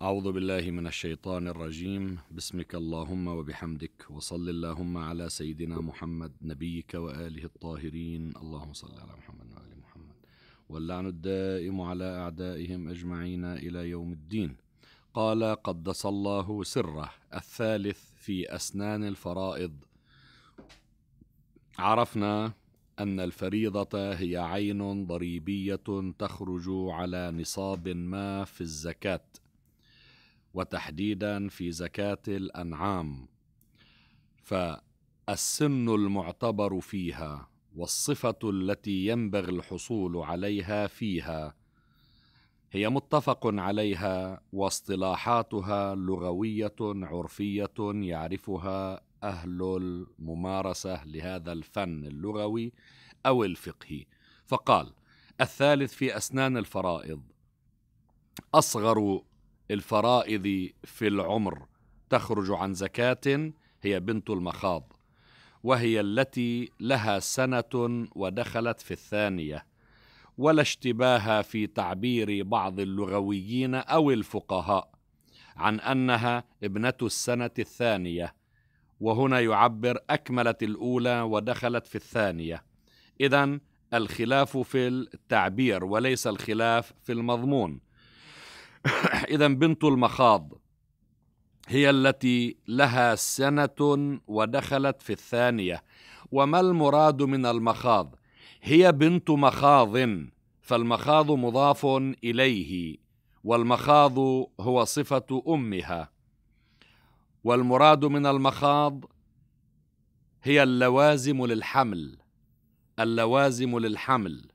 أعوذ بالله من الشيطان الرجيم بسمك اللهم وبحمدك وصل اللهم على سيدنا محمد نبيك وآله الطاهرين اللهم صل على محمد وآل محمد واللعن الدائم على أعدائهم أجمعين إلى يوم الدين قال قدس الله سره الثالث في أسنان الفرائض عرفنا أن الفريضة هي عين ضريبية تخرج على نصاب ما في الزكاة وتحديدا في زكاة الأنعام فالسن المعتبر فيها والصفة التي ينبغي الحصول عليها فيها هي متفق عليها واصطلاحاتها لغوية عرفية يعرفها أهل الممارسة لهذا الفن اللغوي أو الفقهي فقال الثالث في أسنان الفرائض أصغر الفرائض في العمر تخرج عن زكاة هي بنت المخاض وهي التي لها سنة ودخلت في الثانية ولا اشتباه في تعبير بعض اللغويين أو الفقهاء عن أنها ابنة السنة الثانية وهنا يعبر أكملت الأولى ودخلت في الثانية إذا الخلاف في التعبير وليس الخلاف في المضمون إذا بنت المخاض هي التي لها سنة ودخلت في الثانية وما المراد من المخاض هي بنت مخاض فالمخاض مضاف إليه والمخاض هو صفة أمها والمراد من المخاض هي اللوازم للحمل اللوازم للحمل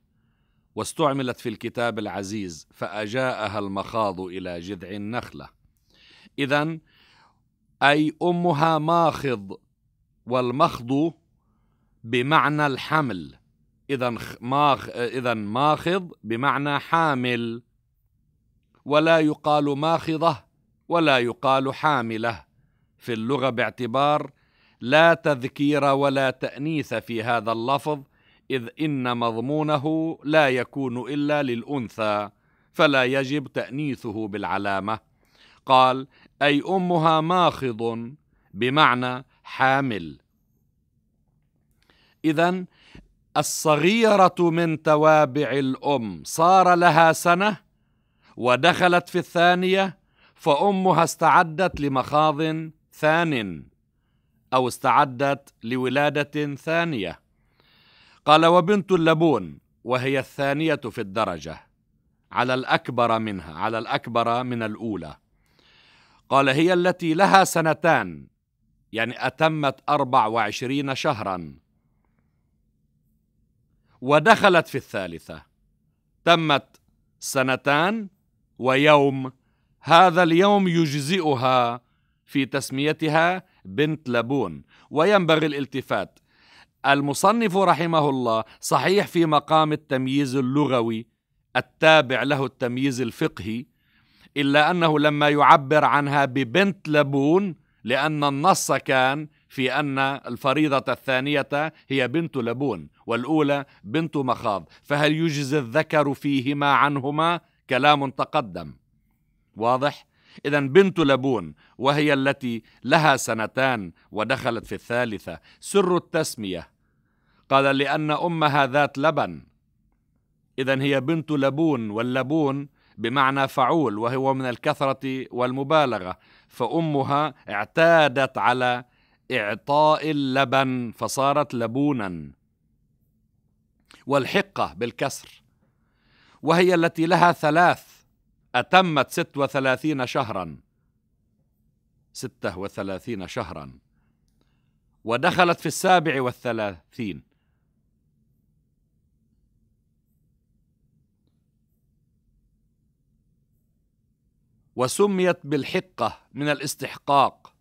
واستعملت في الكتاب العزيز فأجاءها المخاض إلى جذع النخلة إذا أي أمها ماخض والمخض بمعنى الحمل إذا ماخ إذا ماخض بمعنى حامل ولا يقال ماخضة ولا يقال حاملة في اللغة باعتبار لا تذكير ولا تأنيث في هذا اللفظ إذ إن مضمونه لا يكون إلا للأنثى فلا يجب تأنيثه بالعلامة قال أي أمها ماخض بمعنى حامل إذا الصغيرة من توابع الأم صار لها سنة ودخلت في الثانية فأمها استعدت لمخاض ثان أو استعدت لولادة ثانية قال وبنت اللبون وهي الثانية في الدرجة على الأكبر منها على الأكبر من الأولى قال هي التي لها سنتان يعني أتمت أربع وعشرين شهرا ودخلت في الثالثة تمت سنتان ويوم هذا اليوم يجزئها في تسميتها بنت لبون وينبغي الالتفات المصنف رحمه الله صحيح في مقام التمييز اللغوي التابع له التمييز الفقهي إلا أنه لما يعبر عنها ببنت لبون لأن النص كان في أن الفريضة الثانية هي بنت لبون والأولى بنت مخاض فهل يجزي الذكر فيهما عنهما كلام تقدم واضح إذا بنت لبون وهي التي لها سنتان ودخلت في الثالثة سر التسمية قال لأن أمها ذات لبن إذا هي بنت لبون واللبون بمعنى فعول وهو من الكثرة والمبالغة فأمها اعتادت على إعطاء اللبن فصارت لبونا والحقة بالكسر وهي التي لها ثلاث أتمت ست وثلاثين شهرا ستة وثلاثين شهرا ودخلت في السابع والثلاثين وسميت بالحقة من الاستحقاق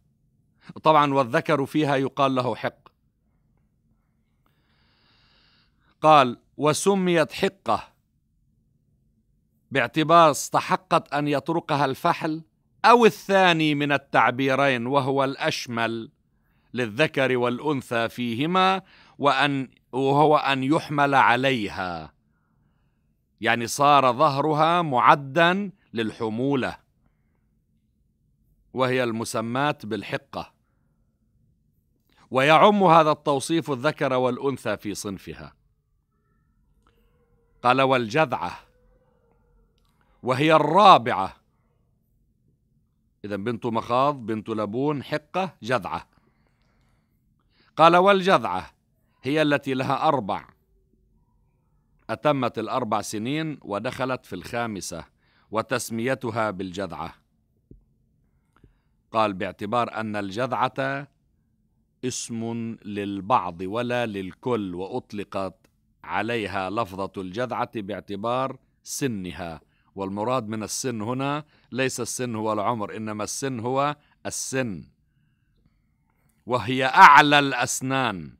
طبعا والذكر فيها يقال له حق قال وسميت حقة باعتبار استحقت ان يطرقها الفحل او الثاني من التعبيرين وهو الاشمل للذكر والانثى فيهما وان وهو ان يحمل عليها يعني صار ظهرها معدا للحموله وهي المسماة بالحقه ويعم هذا التوصيف الذكر والانثى في صنفها قال والجذعه وهي الرابعة إذا بنت مخاض بنت لبون حقة جذعة قال والجذعة هي التي لها أربع أتمت الأربع سنين ودخلت في الخامسة وتسميتها بالجذعة قال باعتبار أن الجذعة اسم للبعض ولا للكل وأطلقت عليها لفظة الجذعة باعتبار سنها والمراد من السن هنا ليس السن هو العمر انما السن هو السن وهي اعلى الاسنان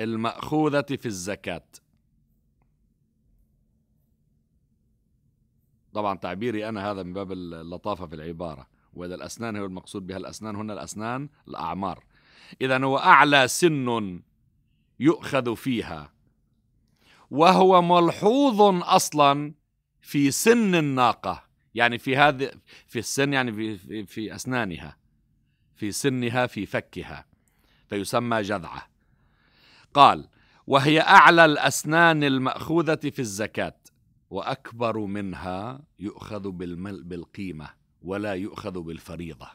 الماخوذه في الزكاه طبعا تعبيري انا هذا من باب اللطافه في العباره واذا الاسنان هو المقصود بها الاسنان هنا الاسنان الاعمار اذا هو اعلى سن يؤخذ فيها وهو ملحوظ اصلا في سن الناقة يعني في هذه في السن يعني في, في, في أسنانها في سنها في فكها فيسمى جذعة قال وهي أعلى الأسنان المأخوذة في الزكاة وأكبر منها يؤخذ بالقيمة ولا يؤخذ بالفريضة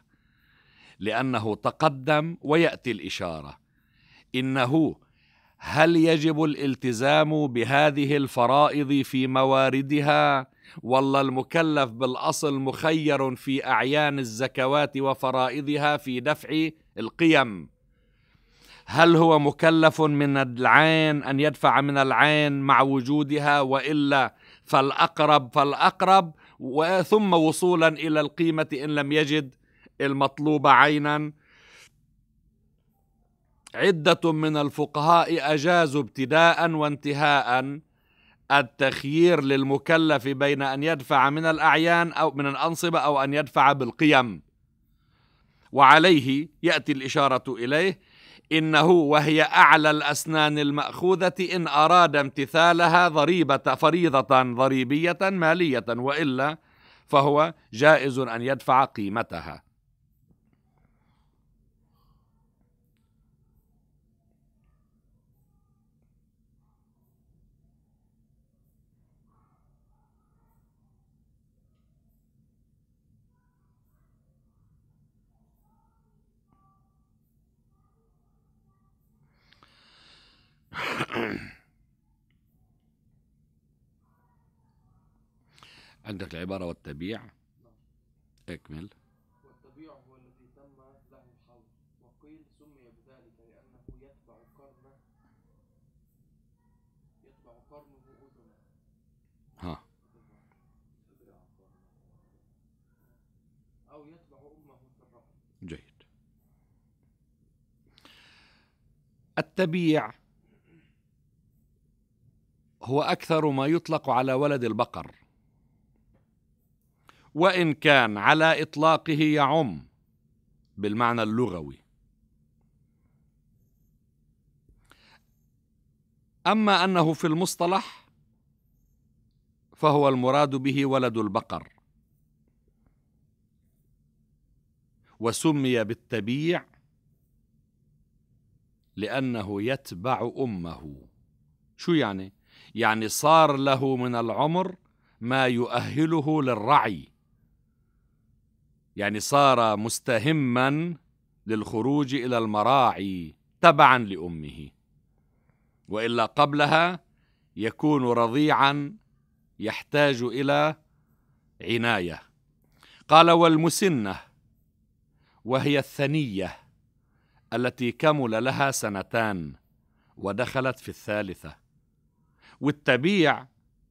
لأنه تقدم ويأتي الإشارة إنه هل يجب الالتزام بهذه الفرائض في مواردها والله المكلف بالاصل مخير في اعيان الزكوات وفرائضها في دفع القيم هل هو مكلف من العين ان يدفع من العين مع وجودها والا فالاقرب فالاقرب ثم وصولا الى القيمه ان لم يجد المطلوب عينا عدة من الفقهاء أجازوا ابتداء وانتهاء التخيير للمكلف بين أن يدفع من الأعيان أو من الأنصبة أو أن يدفع بالقيم وعليه يأتي الإشارة إليه إنه وهي أعلى الأسنان المأخوذة إن أراد امتثالها ضريبة فريضة ضريبية مالية وإلا فهو جائز أن يدفع قيمتها عندك العبارة والتبيع اكمل والتبيع هو الذي تم له الحول وقيل سمي بذلك لأنه يتبع قرنه يتبع قرنه أذنه ها أو يتبع أمه في الرحم جيد التبيع هو اكثر ما يطلق على ولد البقر وان كان على اطلاقه يعم بالمعنى اللغوي اما انه في المصطلح فهو المراد به ولد البقر وسمي بالتبيع لانه يتبع امه شو يعني يعني صار له من العمر ما يؤهله للرعي يعني صار مستهما للخروج إلى المراعي تبعا لأمه وإلا قبلها يكون رضيعا يحتاج إلى عناية قال والمسنة وهي الثنية التي كمل لها سنتان ودخلت في الثالثة والتبيع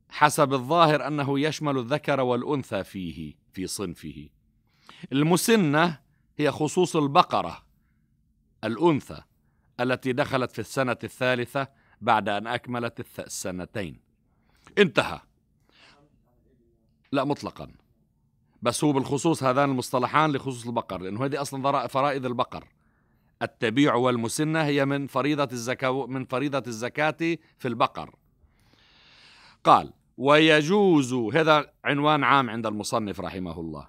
حسب الظاهر انه يشمل الذكر والانثى فيه في صنفه المسنه هي خصوص البقره الانثى التي دخلت في السنه الثالثه بعد ان اكملت السنتين انتهى لا مطلقا بس هو بالخصوص هذان المصطلحان لخصوص البقر لانه هذه اصلا فرائض البقر التبيع والمسنه هي من فريضه الزكاه من فريضه الزكاه في البقر قال ويجوز هذا عنوان عام عند المصنف رحمه الله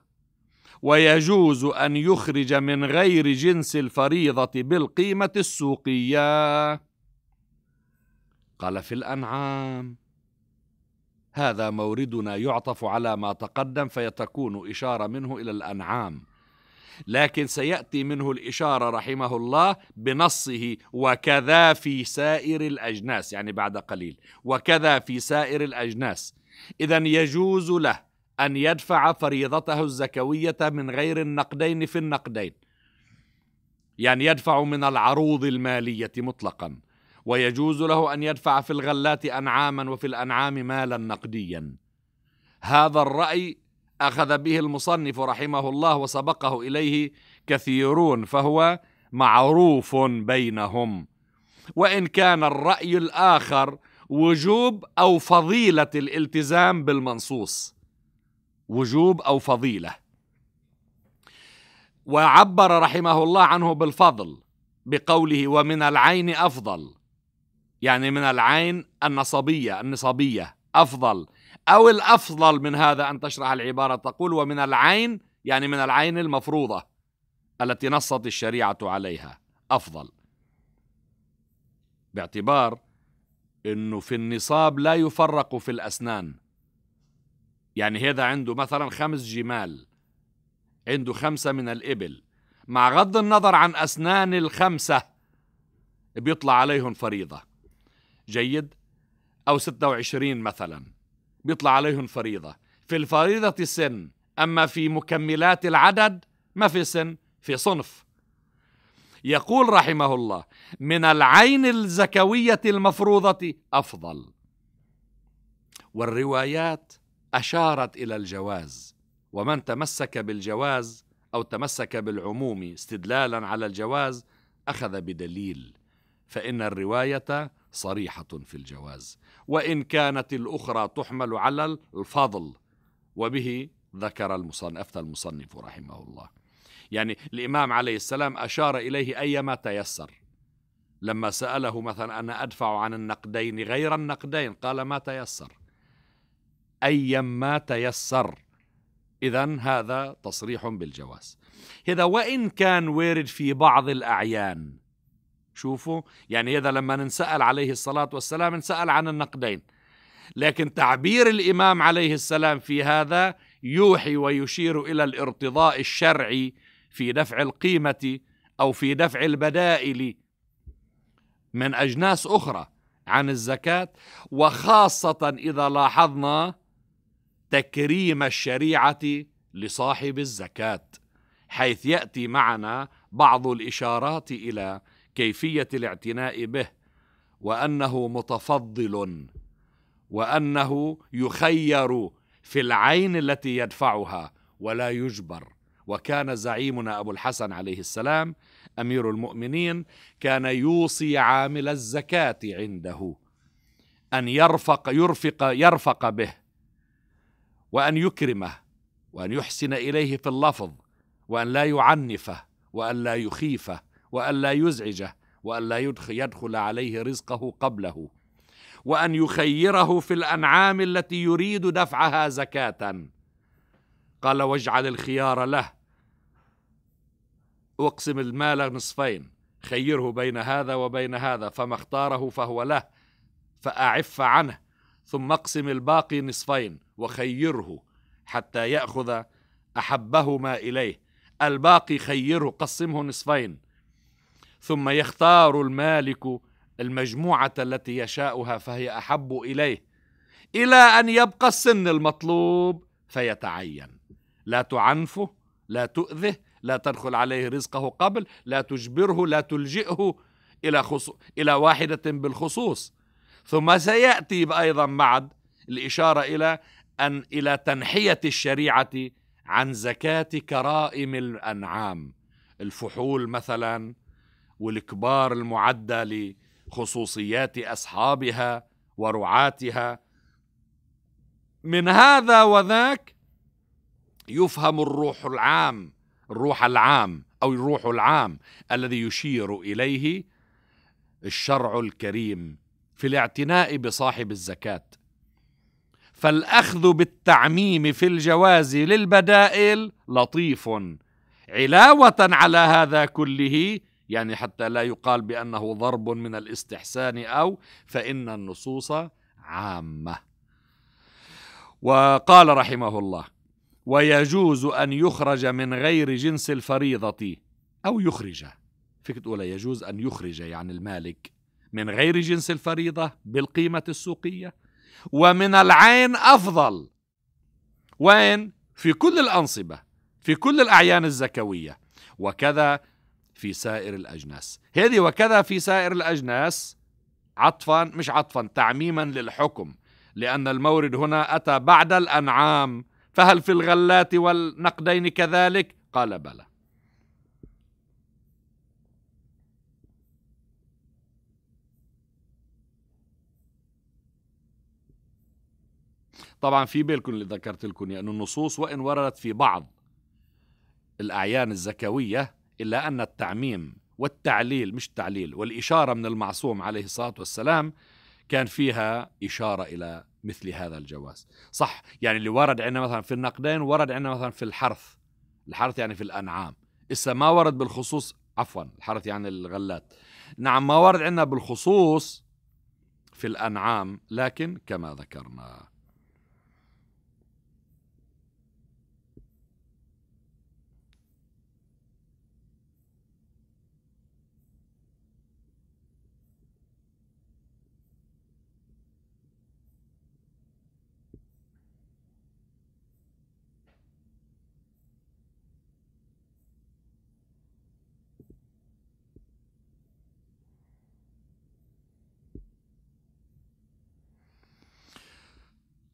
ويجوز أن يخرج من غير جنس الفريضة بالقيمة السوقية قال في الأنعام هذا موردنا يعطف على ما تقدم فيتكون إشارة منه إلى الأنعام لكن سياتي منه الاشاره رحمه الله بنصه وكذا في سائر الاجناس يعني بعد قليل وكذا في سائر الاجناس اذا يجوز له ان يدفع فريضته الزكويه من غير النقدين في النقدين يعني يدفع من العروض الماليه مطلقا ويجوز له ان يدفع في الغلات انعاما وفي الانعام مالا نقديا هذا الراي اخذ به المصنف رحمه الله وسبقه اليه كثيرون فهو معروف بينهم وان كان الراي الاخر وجوب او فضيله الالتزام بالمنصوص وجوب او فضيله وعبر رحمه الله عنه بالفضل بقوله ومن العين افضل يعني من العين النصبيه النصابيه افضل أو الأفضل من هذا أن تشرح العبارة تقول ومن العين يعني من العين المفروضة التي نصت الشريعة عليها أفضل باعتبار أنه في النصاب لا يفرق في الأسنان يعني هذا عنده مثلا خمس جمال عنده خمسة من الإبل مع غض النظر عن أسنان الخمسة بيطلع عليهم فريضة جيد أو 26 مثلاً بيطلع عليهم فريضة في الفريضة سن أما في مكملات العدد ما في سن في صنف يقول رحمه الله من العين الزكوية المفروضة أفضل والروايات أشارت إلى الجواز ومن تمسك بالجواز أو تمسك بالعموم استدلالا على الجواز أخذ بدليل فإن الرواية صريحة في الجواز وإن كانت الأخرى تحمل على الفضل وبه ذكر المصنف المصنف رحمه الله يعني الإمام عليه السلام أشار إليه أيما تيسر لما سأله مثلا أنا أدفع عن النقدين غير النقدين قال ما تيسر أيما تيسر إذا هذا تصريح بالجواز هذا وإن كان وارد في بعض الأعيان شوفوا يعني هذا لما نسأل عليه الصلاة والسلام نسأل عن النقدين لكن تعبير الإمام عليه السلام في هذا يوحي ويشير إلى الارتضاء الشرعي في دفع القيمة أو في دفع البدائل من أجناس أخرى عن الزكاة وخاصة إذا لاحظنا تكريم الشريعة لصاحب الزكاة حيث يأتي معنا بعض الإشارات إلى كيفيه الاعتناء به وانه متفضل وانه يخير في العين التي يدفعها ولا يجبر وكان زعيمنا ابو الحسن عليه السلام امير المؤمنين كان يوصي عامل الزكاه عنده ان يرفق يرفق يرفق به وان يكرمه وان يحسن اليه في اللفظ وان لا يعنفه وان لا يخيفه وألا يزعجه وألا يدخل عليه رزقه قبله وأن يخيره في الأنعام التي يريد دفعها زكاة قال واجعل الخيار له أقسم المال نصفين خيره بين هذا وبين هذا فما اختاره فهو له فأعف عنه ثم اقسم الباقي نصفين وخيره حتى يأخذ أحبهما إليه الباقي خيره قسمه نصفين ثم يختار المالك المجموعه التي يشاؤها فهي احب اليه الى ان يبقى السن المطلوب فيتعين لا تعنفه لا تؤذه لا تدخل عليه رزقه قبل لا تجبره لا تلجئه الى خصو... الى واحده بالخصوص ثم سياتي ايضا بعد الاشاره الى ان الى تنحيه الشريعه عن زكاه كرائم الانعام الفحول مثلا والكبار المعدة لخصوصيات أصحابها ورعاتها من هذا وذاك يفهم الروح العام الروح العام أو الروح العام الذي يشير إليه الشرع الكريم في الاعتناء بصاحب الزكاه فالاخذ بالتعميم في الجواز للبدائل لطيف علاوه على هذا كله يعني حتى لا يقال بأنه ضرب من الاستحسان أو فإن النصوص عامة وقال رحمه الله ويجوز أن يخرج من غير جنس الفريضة أو يخرج فيك تقول يجوز أن يخرج يعني المالك من غير جنس الفريضة بالقيمة السوقية ومن العين أفضل وين؟ في كل الأنصبة في كل الأعيان الزكوية وكذا في سائر الأجناس هذه وكذا في سائر الأجناس عطفا مش عطفا تعميما للحكم لأن المورد هنا أتى بعد الأنعام فهل في الغلات والنقدين كذلك قال بلى طبعا في بالكم اللي ذكرت لكم يعني النصوص وإن وردت في بعض الأعيان الزكوية إلا أن التعميم والتعليل مش تعليل والإشارة من المعصوم عليه الصلاة والسلام كان فيها إشارة إلى مثل هذا الجواز صح يعني اللي ورد عندنا مثلا في النقدين ورد عندنا مثلا في الحرث الحرث يعني في الأنعام إسا ما ورد بالخصوص عفوا الحرث يعني الغلات نعم ما ورد عندنا بالخصوص في الأنعام لكن كما ذكرنا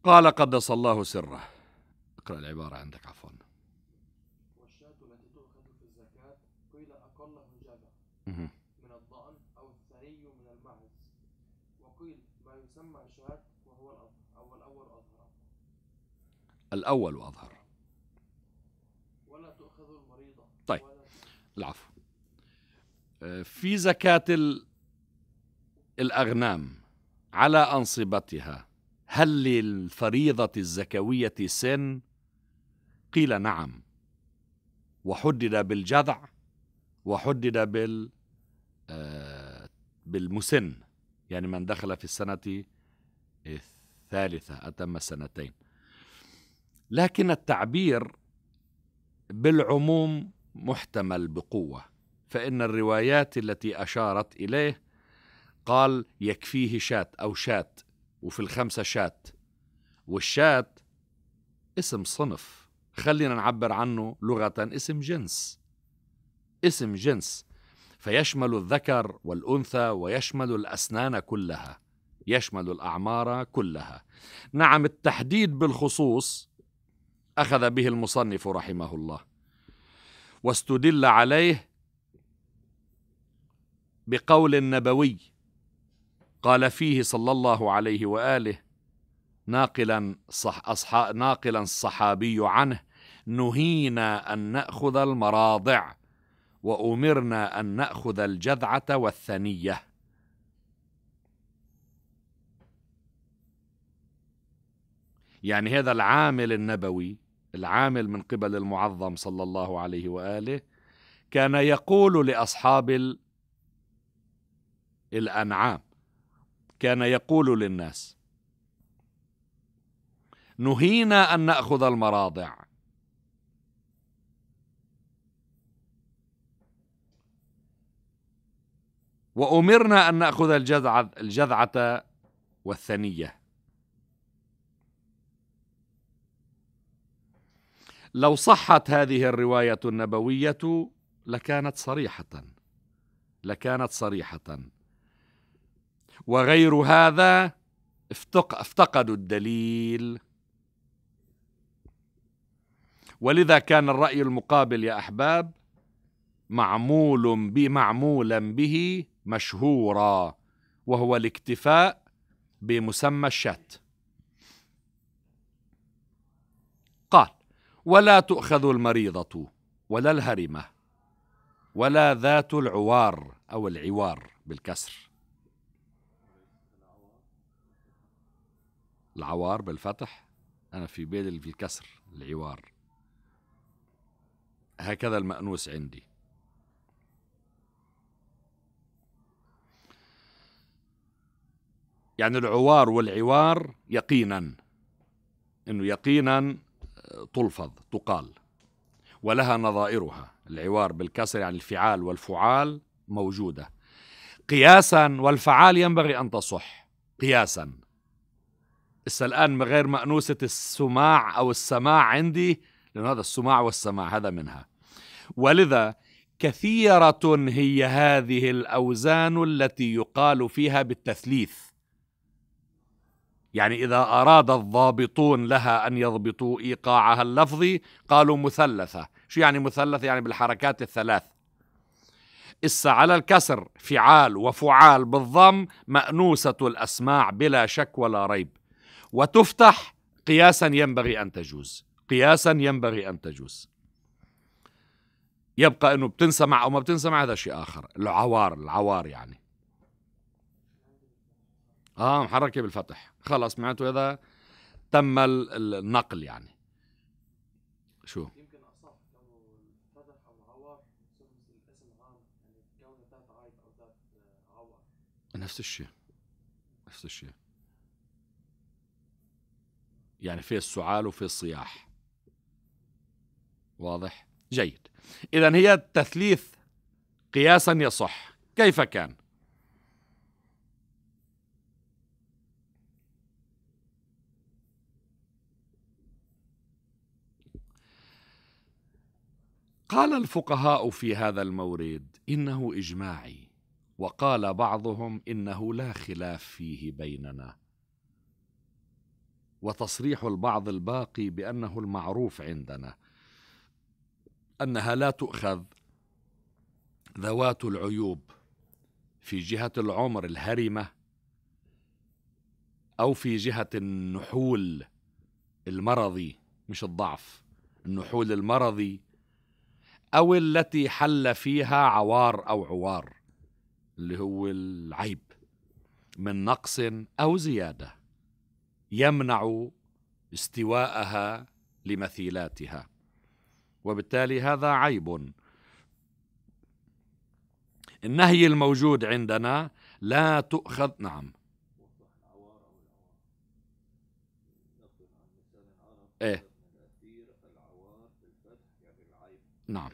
قال قدس الله سره اقرأ العبارة عندك عفوا والشاة التي تؤخذ في الزكاة قيل أقله جذع من الضأن أو الثري من المعز وقيل ما يسمى شاة وهو الأظهر أو الأول أظهر الأول أظهر ولا تؤخذ المريضة طيب العفو آه، في زكاة الأغنام على أنصبتها هل للفريضة الزكوية سن؟ قيل نعم وحدد بالجذع وحدد بال آه، بالمسن يعني من دخل في السنة الثالثة أتم سنتين لكن التعبير بالعموم محتمل بقوة فإن الروايات التي أشارت إليه قال يكفيه شات أو شات وفي الخمسة شات والشات اسم صنف خلينا نعبر عنه لغة اسم جنس اسم جنس فيشمل الذكر والأنثى ويشمل الأسنان كلها يشمل الأعمار كلها نعم التحديد بالخصوص أخذ به المصنف رحمه الله واستدل عليه بقول النبوي قال فيه صلى الله عليه واله ناقلا صح أصحاء ناقلا الصحابي عنه نهينا ان ناخذ المراضع وامرنا ان ناخذ الجذعه والثنيه يعني هذا العامل النبوي العامل من قبل المعظم صلى الله عليه واله كان يقول لاصحاب الانعام كان يقول للناس نهينا ان ناخذ المراضع وامرنا ان ناخذ الجذعه الجذعه والثنيه لو صحت هذه الروايه النبويه لكانت صريحه لكانت صريحه وغير هذا افتقدوا الدليل ولذا كان الرأي المقابل يا أحباب معمول بمعمولا به مشهورا وهو الاكتفاء بمسمى الشات قال ولا تؤخذ المريضة ولا الهرمة ولا ذات العوار أو العوار بالكسر العوار بالفتح أنا في بالي في الكسر العوار هكذا المأنوس عندي يعني العوار والعوار يقينا انه يقينا آه، تلفظ تقال ولها نظائرها العوار بالكسر يعني الفعال والفعال موجوده قياسا والفعال ينبغي ان تصح قياسا بس الآن غير مأنوسة السماع أو السماع عندي لأن هذا السماع والسماع هذا منها ولذا كثيرة هي هذه الأوزان التي يقال فيها بالتثليث يعني إذا أراد الضابطون لها أن يضبطوا إيقاعها اللفظي قالوا مثلثة شو يعني مثلثة يعني بالحركات الثلاث إسا على الكسر فعال وفعال بالضم مأنوسة الأسماع بلا شك ولا ريب وتفتح قياسا ينبغي أن تجوز قياسا ينبغي أن تجوز يبقى أنه بتنسمع أو ما بتنسمع هذا شيء آخر العوار العوار يعني آه محركة بالفتح خلاص معناته اذا تم النقل يعني شو يعني آه، نفس الشيء نفس الشيء يعني في السعال وفي الصياح واضح جيد إذا هي التثليث قياسا يصح كيف كان قال الفقهاء في هذا المورد انه اجماعي وقال بعضهم انه لا خلاف فيه بيننا وتصريح البعض الباقي بانه المعروف عندنا انها لا تؤخذ ذوات العيوب في جهه العمر الهرمه او في جهه النحول المرضي مش الضعف النحول المرضي او التي حل فيها عوار او عوار اللي هو العيب من نقص او زياده يمنع استواءها لمثيلاتها وبالتالي هذا عيب النهي الموجود عندنا لا تؤخذ نعم ايه نعم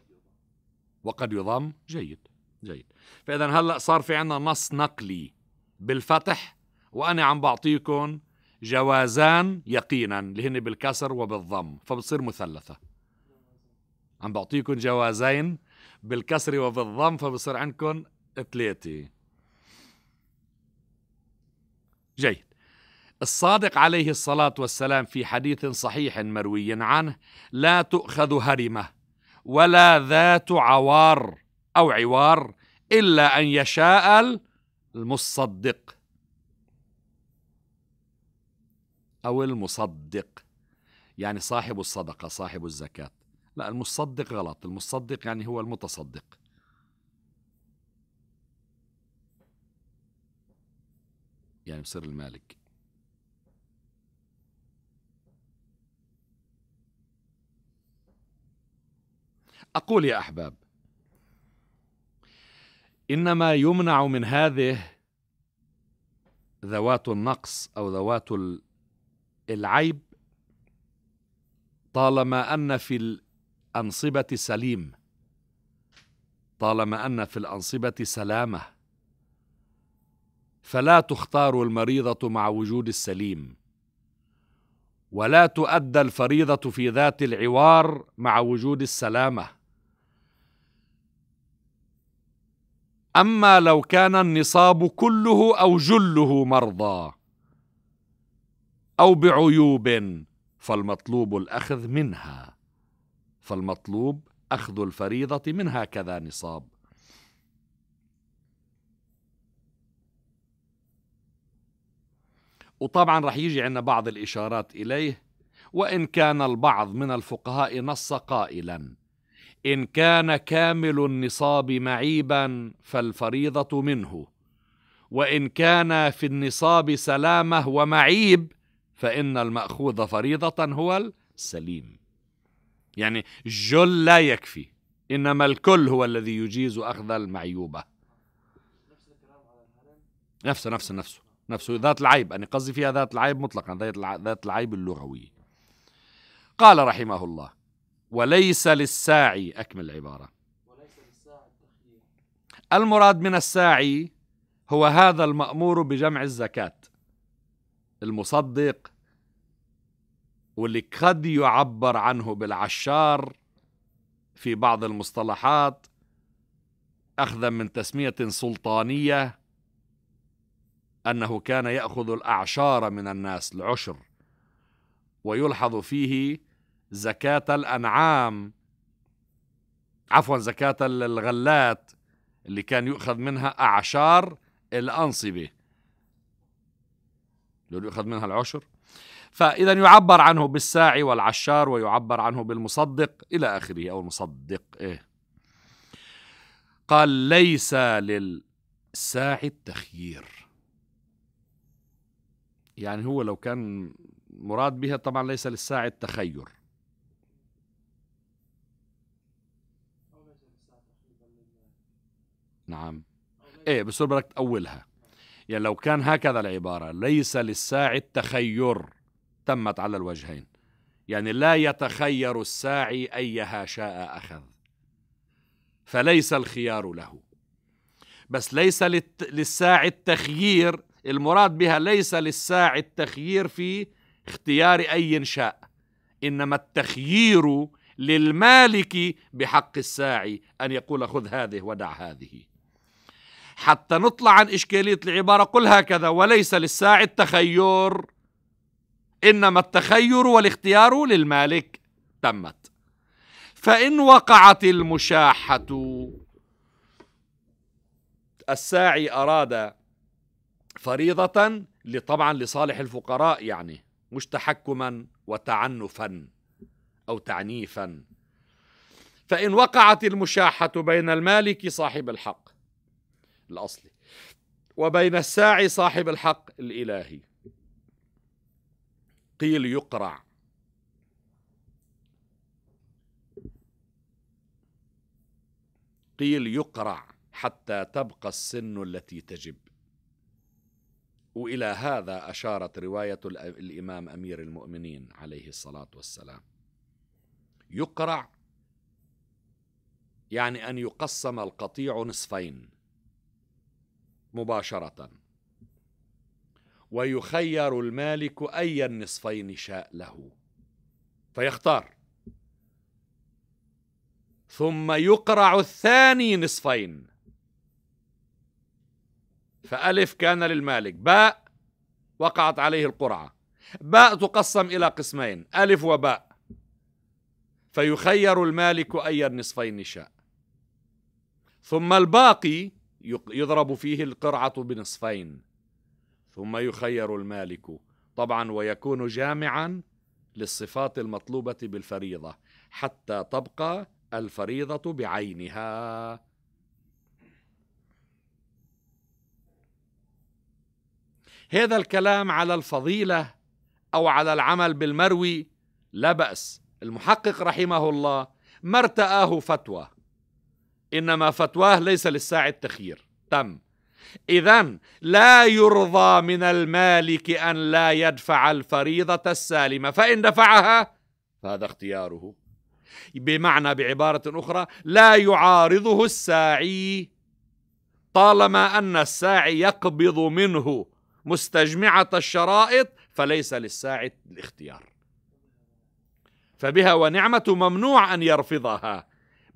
وقد يضم جيد جيد فاذا هلا صار في عندنا نص نقلي بالفتح وانا عم بعطيكم جوازان يقينا اللي هن بالكسر وبالضم فبتصير مثلثة عم بعطيكم جوازين بالكسر وبالضم فبصير عندكم ثلاثة جيد الصادق عليه الصلاة والسلام في حديث صحيح مروي عنه لا تؤخذ هرمة ولا ذات عوار أو عوار إلا أن يشاء المصدق أو المصدق يعني صاحب الصدقة صاحب الزكاة لا المصدق غلط المصدق يعني هو المتصدق يعني بصير المالك أقول يا أحباب إنما يمنع من هذه ذوات النقص أو ذوات العيب طالما ان في الانصبه سليم طالما ان في الانصبه سلامه فلا تختار المريضه مع وجود السليم ولا تؤدى الفريضه في ذات العوار مع وجود السلامه اما لو كان النصاب كله او جله مرضى او بعيوب فالمطلوب الاخذ منها فالمطلوب اخذ الفريضه من هكذا نصاب وطبعا رح يجي عندنا بعض الاشارات اليه وان كان البعض من الفقهاء نص قائلا ان كان كامل النصاب معيبا فالفريضه منه وان كان في النصاب سلامه ومعيب فإن المأخوذ فريضة هو السليم يعني جل لا يكفي إنما الكل هو الذي يجيز أخذ المعيوبة نفسه نفسه نفسه نفسه ذات العيب أنا قصدي فيها ذات العيب مطلقا ذات العيب اللغوي قال رحمه الله وليس للساعي أكمل العبارة المراد من الساعي هو هذا المأمور بجمع الزكاة المصدق واللي قد يعبر عنه بالعشار في بعض المصطلحات اخذا من تسميه سلطانيه انه كان ياخذ الاعشار من الناس العشر ويلحظ فيه زكاه الانعام عفوا زكاه الغلات اللي كان يؤخذ منها اعشار الانصبه يأخذ منها العشر فإذا يعبر عنه بالساعي والعشار ويعبر عنه بالمصدق إلى آخره أو المصدق إيه قال ليس للساعي التخيير يعني هو لو كان مراد بها طبعا ليس للساعي التخير نعم ايه بس بدك تأولها يعني لو كان هكذا العبارة ليس للساعي التخير تمت على الوجهين يعني لا يتخير الساعي أيها شاء أخذ فليس الخيار له بس ليس للساعي التخيير المراد بها ليس للساعي التخيير في اختيار أي شاء إنما التخيير للمالك بحق الساعي أن يقول خذ هذه ودع هذه حتى نطلع عن إشكالية العبارة قل هكذا وليس للساعي التخير إنما التخير والاختيار للمالك تمت فإن وقعت المشاحة الساعي أراد فريضة طبعا لصالح الفقراء يعني مش تحكما وتعنفا أو تعنيفا فإن وقعت المشاحة بين المالك صاحب الحق الأصلي وبين الساعي صاحب الحق الإلهي قيل يقرع قيل يقرع حتى تبقى السن التي تجب والى هذا اشارت روايه الامام امير المؤمنين عليه الصلاه والسلام يقرع يعني ان يقسم القطيع نصفين مباشرة ويخير المالك أي النصفين شاء له فيختار ثم يقرع الثاني نصفين فألف كان للمالك باء وقعت عليه القرعة باء تقسم إلى قسمين ألف وباء فيخير المالك أي النصفين شاء ثم الباقي يضرب فيه القرعة بنصفين ثم يخير المالك طبعا ويكون جامعا للصفات المطلوبة بالفريضة حتى تبقى الفريضة بعينها هذا الكلام على الفضيلة أو على العمل بالمروي لا بأس المحقق رحمه الله ما ارتآه فتوى انما فتواه ليس للساعي التخيير تم اذا لا يرضى من المالك ان لا يدفع الفريضه السالمه فان دفعها فهذا اختياره بمعنى بعباره اخرى لا يعارضه الساعي طالما ان الساعي يقبض منه مستجمعه الشرائط فليس للساعي الاختيار فبها ونعمه ممنوع ان يرفضها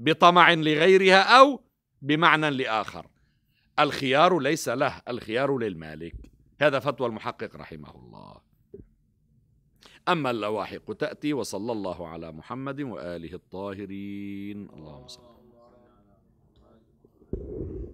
بطمع لغيرها او بمعنى لاخر الخيار ليس له الخيار للمالك هذا فتوى المحقق رحمه الله اما اللواحق تاتي وصلى الله على محمد واله الطاهرين اللهم صل